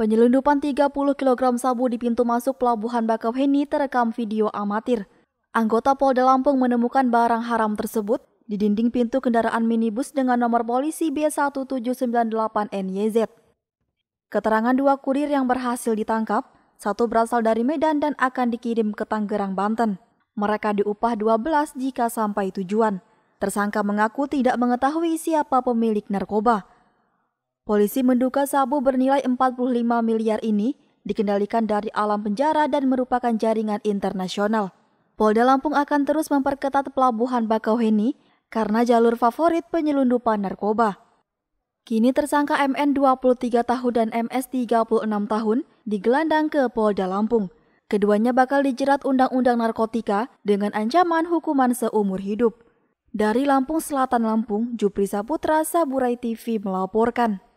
Penyelundupan 30 kg sabu di pintu masuk Pelabuhan Bakauheni terekam video amatir. Anggota Polda Lampung menemukan barang haram tersebut di dinding pintu kendaraan minibus dengan nomor polisi B1798NYZ. Keterangan dua kurir yang berhasil ditangkap, satu berasal dari Medan dan akan dikirim ke Tanggerang Banten. Mereka diupah 12 jika sampai tujuan. Tersangka mengaku tidak mengetahui siapa pemilik narkoba. Polisi menduga sabu bernilai 45 miliar ini dikendalikan dari alam penjara dan merupakan jaringan internasional. Polda Lampung akan terus memperketat pelabuhan Bakauheni karena jalur favorit penyelundupan narkoba. Kini tersangka MN 23 tahun dan MS 36 tahun digelandang ke Polda Lampung. Keduanya bakal dijerat Undang-Undang Narkotika dengan ancaman hukuman seumur hidup. Dari Lampung Selatan Lampung, Jupri Saputra, Saburai TV melaporkan.